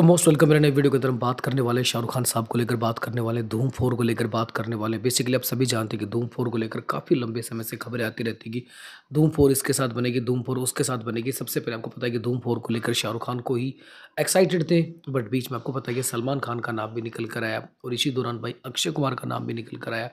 तो most welcome रहने video के अंदर हम बात करने वाले शाहरुख खान साहब को लेकर बात करने वाले धूम फोर को लेकर बात करने वाले बेसिकली आप सभी जानते हैं कि धूम फोर को लेकर काफ़ी लंबे समय से खबरें आती रहती कि धूम फोर इसके साथ बनेगी धूम फोर उसके साथ बनेगी सबसे पहले आपको पता है कि धूम फोर को लेकर शाहरुख खान को ही एक्साइटेड थे बट बीच में आपको पता है कि सलमान खान का नाम भी निकल कर आया और इसी दौरान भाई अक्षय कुमार का नाम भी निकल कर आया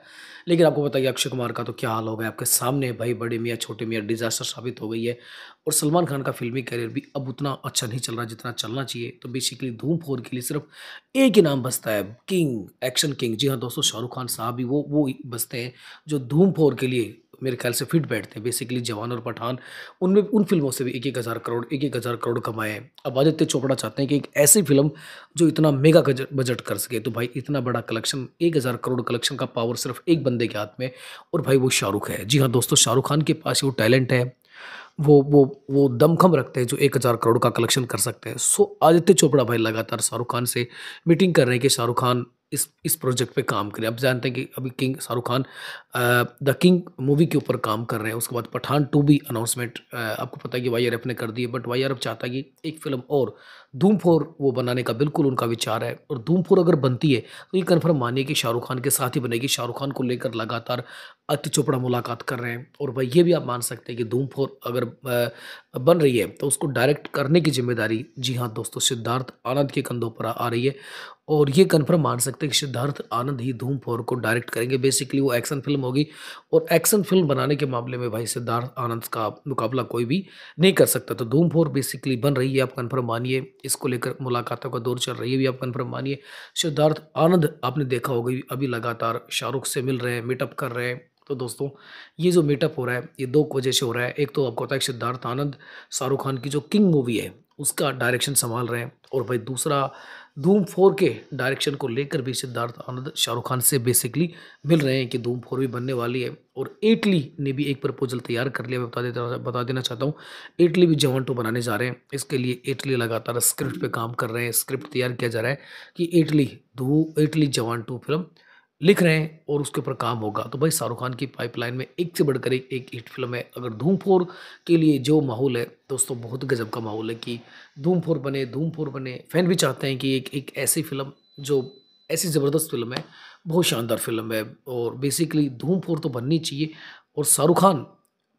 लेकिन आपको पता है कि अक्षय कुमार का तो क्या हाल हो गया आपके सामने भाई बड़े मियाँ छोटे मियाँ डिजास्टर साबित हो गई है और सलमान खान का फिल्मी करियर भी अब उतना अच्छा नहीं चल रहा जितना चलना चाहिए तो बेसिकली धूम फोर के लिए सिर्फ एक ही नाम बसता है किंग एक्शन किंग जी हाँ दोस्तों शाहरुख खान साहब भी वो वो बसते हैं जो धूम फोर के लिए मेरे ख्याल से फिट बैठते हैं बेसिकली जवान और पठान उनमें उन फिल्मों से भी एक एक हज़ार करोड़ एक एक हज़ार करोड़ कमाए हैं अब आदित्य चोपड़ा चाहते हैं कि एक ऐसी फिल्म जो इतना मेगा बजट कर सके तो भाई इतना बड़ा कलेक्शन एक हज़ार करोड़ कलेक्शन का पावर सिर्फ एक बंदे के हाथ में और भाई वो शाहरुख है जी हाँ दोस्तों शाहरुख खान के पास वो टैलेंट है वो वो वो दमखम रखते हैं जो एक हज़ार करोड़ का कलेक्शन कर सकते हैं सो आदित्य चोपड़ा भाई लगातार शाहरुख खान से मीटिंग कर रहे हैं कि शाहरुख खान इस इस प्रोजेक्ट पे काम करें आप जानते हैं कि अभी king Shahrukh Khan the king movie के ऊपर काम कर रहे हैं उसके बाद पठान टू भी अनाउंसमेंट आपको पता है कि वाई आर एफ ने कर दी है बट वाई आर एफ चाहता है कि एक फिल्म और धूम फोर वो बनाने का बिल्कुल उनका विचार है और धूम फोर अगर बनती है तो ये कन्फर्म मानिए कि शाहरुख खान के साथ ही बनेगी शाहरुख खान को लेकर लगातार अति चोपड़ा मुलाकात कर रहे हैं और भाई ये भी आप मान सकते हैं कि धूम फोर अगर बन रही है तो उसको डायरेक्ट करने की जिम्मेदारी जी हाँ दोस्तों सिद्धार्थ आनंद के कंधों पर आ रही है और ये कन्फर्म मान सकते हैं कि सिद्धार्थ आनंद ही धूम फोर को डायरेक्ट करेंगे बेसिकली वो एक्शन फिल्म होगी और एक्शन फिल्म बनाने के मामले में भाई सिद्धार्थ आनंद का मुकाबला कोई भी नहीं कर सकता तो धूम फोर बेसिकली बन रही है आप कन्फर्म मानिए इसको लेकर मुलाकातों का दौर चल रही है भी आप कन्फर्म मानिए सिद्धार्थ आनंद आपने देखा होगा अभी लगातार शाहरुख से मिल रहे हैं मीटअप कर रहे हैं तो दोस्तों ये जो मीटअप हो रहा है ये दो वजह से हो रहा है एक तो आपको होता है सिद्धार्थ आनंद शाहरुख खान की जो किंग मूवी है उसका डायरेक्शन संभाल रहे हैं और भाई दूसरा धूम फोर के डायरेक्शन को लेकर भी सिद्धार्थ आनंद शाहरुख खान से बेसिकली मिल रहे हैं कि धूम फोर भी बनने वाली है और एटली ने भी एक प्रपोजल तैयार कर लिया मैं बता देता बता देना चाहता हूँ एटली भी जवान टू बनाने जा रहे हैं इसके लिए एटली लगातार स्क्रिप्ट पे काम कर रहे हैं स्क्रिप्ट तैयार किया जा रहा है कि एटली धू एटली जवान टू फिल्म लिख रहे हैं और उसके ऊपर काम होगा तो भाई शाहरुख खान की पाइपलाइन में एक से बढ़कर एक एक हिट फिल्म है अगर धूम फोर के लिए जो माहौल है दोस्तों बहुत गजब का माहौल है कि धूम फोर बने धूम फोर बने फैन भी चाहते हैं कि एक एक ऐसी फिल्म जो ऐसी ज़बरदस्त फिल्म है बहुत शानदार फिल्म है और बेसिकली धूम फोर तो बननी चाहिए और शाहरुख खान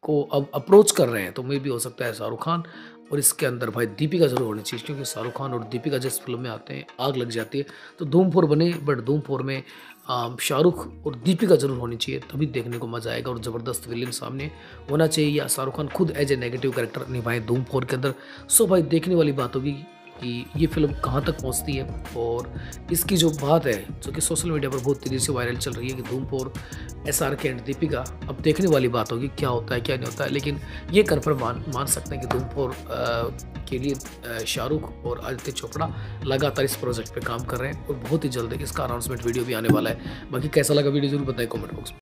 को अब अप्रोच कर रहे हैं तो मे भी हो सकता है शाहरुख खान और इसके अंदर भाई दीपिका जरूर होनी चाहिए क्योंकि शाहरुख खान और दीपिका जिस फिल्म में आते हैं आग लग जाती है तो धूम फोर बने बट धूम फोर में शाहरुख और दीपिका जरूर होनी चाहिए तभी देखने को मजा आएगा और ज़बरदस्त विलियन सामने होना चाहिए या शाहरुख खान खुद एज ए नेगेटिव कैरेक्टर निभाएं धूम फोर के अंदर सो भाई देखने वाली बात होगी कि ये फिल्म कहाँ तक पहुँचती है और इसकी जो बात है जो कि सोशल मीडिया पर बहुत तेज़ी से वायरल चल रही है कि धूमपुर S R K and Deepika अब देखने वाली बात होगी क्या होता है क्या नहीं होता है लेकिन ये कन्फर्म मान मान सकते हैं कि धूमपुर के लिए शाहरुख और आदित्य चोपड़ा लगातार इस प्रोजेक्ट पर काम कर रहे हैं और बहुत ही जल्द इसका अनाउंसमेंट वीडियो भी आने वाला है बाकी कैसा लगा वीडियो जरूर बताएं कॉमेंट बॉक्स में